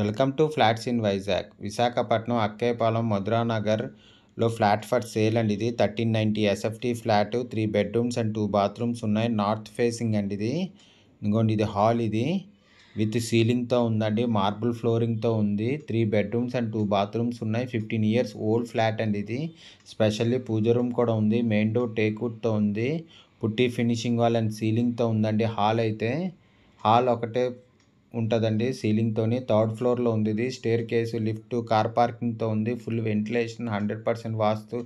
welcome to flats in Vizag Visakhapatnam Akkayyapalem మధురానగర్లో flat for sale అండి ఇది thirteen ninety SFT flat three bedrooms and two bathrooms ఉన్నాయి north facing అండి ఇది ఇంకోండి ఇది హాల్ ఇది విత్ సీలింగ్తో ఉందండి మార్బుల్ ఫ్లోరింగ్తో ఉంది three bedrooms and two bathrooms ఉన్నాయి ఫిఫ్టీన్ ఇయర్స్ ఓల్డ్ ఫ్లాట్ అండి ఇది స్పెషల్లీ పూజ రూమ్ కూడా ఉంది మెయిన్ డోర్ టేక్వుడ్తో ఉంది పుట్టి ఫినిషింగ్ వాల్ అండ్ సీలింగ్తో ఉందండి హాల్ అయితే హాల్ ఒకటే ఉంటుందండి సీలింగ్తోని థర్డ్ ఫ్లోర్లో ఉంది ఇది స్టేర్ కేసు లిఫ్ట్ కార్ పార్కింగ్తో ఉంది full ventilation hundred percent vastu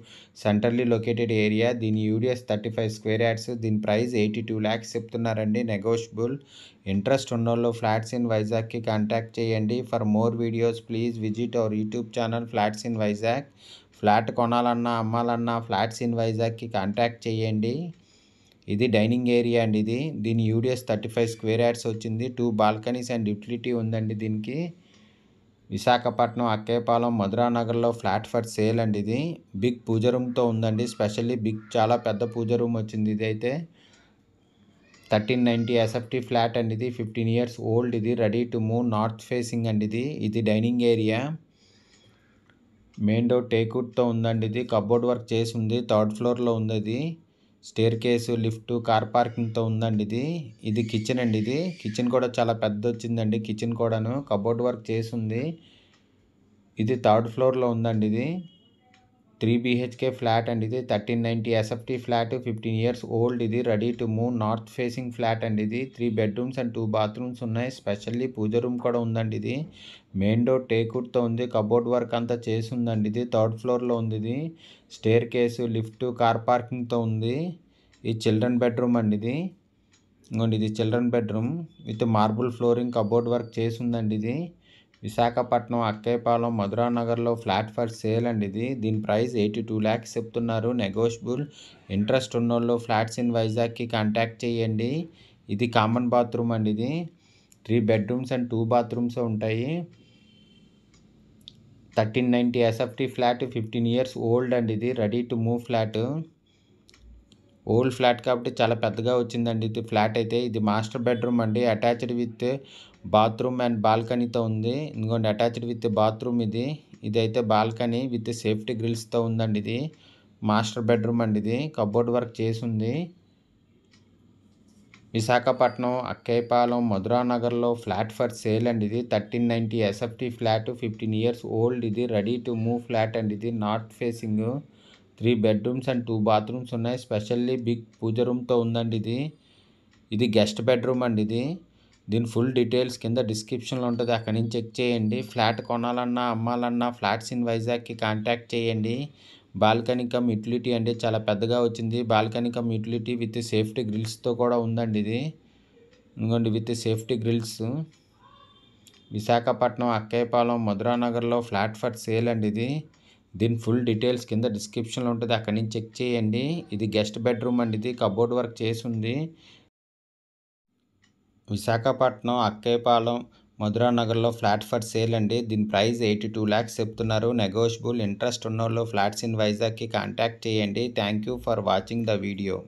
centrally located area దీని UDS thirty five square yards దీని ప్రైస్ ఎయిటీ టూ ల్యాక్స్ చెప్తున్నారండి నెగోషియబుల్ ఇంట్రెస్ట్ ఉన్న వాళ్ళు ఫ్లాట్స్ ఇన్ వైజాగ్కి కాంటాక్ట్ చేయండి for more videos please visit our YouTube channel flats in Vizag flat కొనాలన్నా అమ్మాలన్నా flats in వైజాగ్కి కాంటాక్ట్ చేయండి ఇది డైనింగ్ ఏరియా అండి ఇది దీని UDS thirty five square yards వచ్చింది టూ బాల్కనీస్ అండ్ యూటిలిటీ ఉందండి దీనికి విశాఖపట్నం అక్కేపాలెం మధురా నగర్లో ఫ్లాట్ ఫర్ సేల్ అండి ఇది బిగ్ పూజ రూమ్తో ఉందండి స్పెషల్లీ బిగ్ చాలా పెద్ద పూజ రూమ్ వచ్చింది ఇదైతే థర్టీన్ నైంటీ ఎస్ఎఫ్టీ ఫ్లాట్ అండి ఇది ఫిఫ్టీన్ ఇయర్స్ ఓల్డ్ ఇది ready to move north facing అండి ఇది ఇది డైనింగ్ ఏరియా మెయిన్ డోర్ టేకుడ్తో ఉందండి ఇది కబోర్డ్ వర్క్ చేసి ఉంది థర్డ్ ఫ్లోర్లో ఉంది ఇది స్టేర్ కేసు లిఫ్ట్ కార్ పార్కింగ్తో ఉందండి ఇది ఇది కిచెన్ అండి ఇది కిచెన్ కూడా చాలా పెద్ద వచ్చిందండి కిచెన్ కూడాను కబోర్డ్ వర్క్ చేసి ఉంది ఇది థర్డ్ ఫ్లోర్లో ఉందండి ఇది త్రీ బీహెచ్కే ఫ్లాట్ అండి ఇది thirteen ninety SFT flat fifteen years old ఇది ready to move north facing flat అండి ఇది three bedrooms and two bathrooms ఉన్నాయి స్పెషల్లీ పూజ రూమ్ కూడా ఉందండి ఇది మెయిన్ డోర్ టేకుడ్తో ఉంది కబోర్డ్ వర్క్ అంతా చేసి ఉందండి ఇది థర్డ్ ఫ్లోర్లో ఉంది ఇది స్టేర్ కేసు లిఫ్ట్ కార్ పార్కింగ్తో ఉంది ఈ చిల్డ్రన్ బెడ్రూమ్ అండి ఇది ఇంకోండి ఇది children bedroom with marble flooring cupboard work చేసి ఉందండి ఇది విశాఖపట్నం అక్కేపాలెం మధురానగర్లో ఫ్లాట్ ఫర్ సేల్ అండి ఇది దీని ప్రైస్ ఎయిటీ టూ ల్యాక్స్ చెప్తున్నారు నెగోషియబుల్ ఇంట్రెస్ట్ ఉన్నోళ్ళు ఫ్లాట్స్ ఇన్ వైజాగ్కి కాంటాక్ట్ చేయండి ఇది కామన్ బాత్రూమ్ అండి ఇది three bedrooms and two bathrooms ఉంటాయి thirteen ninety SFT flat fifteen years old అండి ఇది ready to move flat old flat కాబట్టి చాలా పెద్దగా వచ్చిందండి ఇది ఫ్లాట్ అయితే ఇది మాస్టర్ బెడ్రూమ్ అండి అటాచ్డ్ విత్ బాత్రూమ్ అండ్ బాల్కనీతో ఉంది ఇంకోండి అటాచ్డ్ విత్ బాత్రూమ్ ఇది ఇదైతే బాల్కనీ విత్ సేఫ్టీ గ్రిల్స్తో ఉందండి ఇది మాస్టర్ బెడ్రూమ్ అండి ఇది కబోర్డ్ వర్క్ చేసి ఉంది విశాఖపట్నం అక్కేపాలెం మధురానగర్లో ఫ్లాట్ ఫర్ సేల్ అండి ఇది thirteen ninety SFT flat fifteen years old ఇది రెడీ టు మూవ్ ఫ్లాట్ అండి ఇది north facing three bedrooms and two bathrooms ఉన్నాయి స్పెషల్లీ బిగ్ పూజ రూమ్తో ఉందండి ఇది ఇది గెస్ట్ బెడ్రూమ్ అండి ఇది దీని ఫుల్ డీటెయిల్స్ కింద డిస్క్రిప్షన్లో ఉంటుంది అక్కడి నుంచి చెక్ చేయండి ఫ్లాట్ కొనాలన్నా అమ్మాలన్నా ఫ్లాట్స్ ఇన్ వైజాగ్కి కాంటాక్ట్ చేయండి బాల్కనీ కమ్ యూటిలిటీ అండి చాలా పెద్దగా వచ్చింది balcony cum utility with safety గ్రిల్స్తో కూడా ఉందండి ఇది ఇంకోండి with safety grills Visakhapatnam Akkayyapalem మధురానగర్లో ఫ్లాట్ ఫర్ సేల్ అండి ఇది దీని ఫుల్ డీటెయిల్స్ కింద డిస్క్రిప్షన్లో ఉంటుంది అక్కడి నుంచి చెక్ చేయండి ఇది గెస్ట్ బెడ్రూమ్ అండి ఇది కబోర్డ్ వర్క్ చేసి ఉంది విశాఖపట్నం అక్కేపాలెం మధురా నగర్లో ఫ్లాట్ ఫర్ సేల్ అండి దీని ప్రైస్ ఎయిటీ టూ ల్యాక్స్ చెప్తున్నారు నెగోషియబుల్ ఇంట్రెస్ట్ ఉన్నోళ్ళు ఫ్లాట్స్ ఇన్ వైజాగ్కి కాంటాక్ట్ చేయండి thank you for watching the video